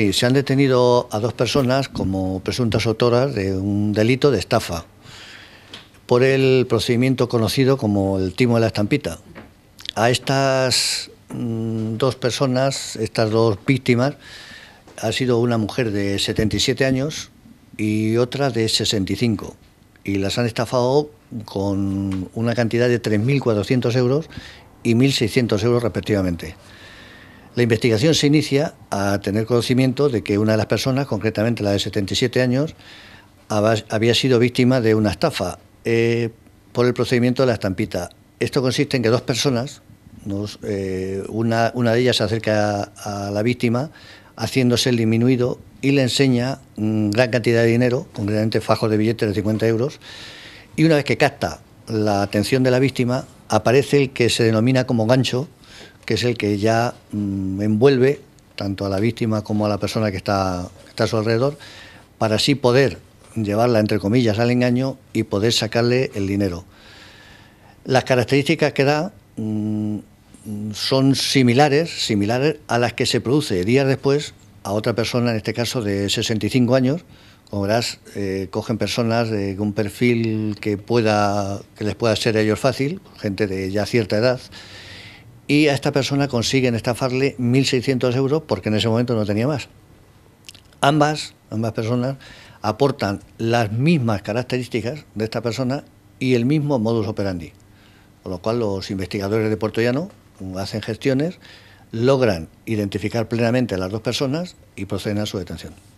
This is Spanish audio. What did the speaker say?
Sí, se han detenido a dos personas como presuntas autoras de un delito de estafa por el procedimiento conocido como el timo de la estampita. A estas mm, dos personas, estas dos víctimas, ha sido una mujer de 77 años y otra de 65. Y las han estafado con una cantidad de 3.400 euros y 1.600 euros respectivamente. La investigación se inicia a tener conocimiento de que una de las personas, concretamente la de 77 años, había sido víctima de una estafa eh, por el procedimiento de la estampita. Esto consiste en que dos personas, eh, una, de ellas se acerca a, la víctima haciéndose el disminuido y le enseña mm, gran cantidad de dinero, concretamente fajos de billetes de 50 euros, y una vez que capta la atención de la víctima, aparece el que se denomina como gancho, que es el que ya mm, envuelve tanto a la víctima como a la persona que está, a su alrededor, para así poder llevarla, entre comillas, al engaño y poder sacarle el dinero. Las características que da mm, son similares, similares a las que se produce días después a otra persona, en este caso de 65 años. Como verás, eh, cogen personas de un perfil que, pueda, que les pueda ser a ellos fácil, gente de ya cierta edad, y a esta persona consiguen estafarle 1.600 euros porque en ese momento no tenía más. Ambas, ambas personas aportan las mismas características de esta persona y el mismo modus operandi. Con lo cual los investigadores de Puerto Llano hacen gestiones, logran identificar plenamente a las dos personas y proceden a su detención.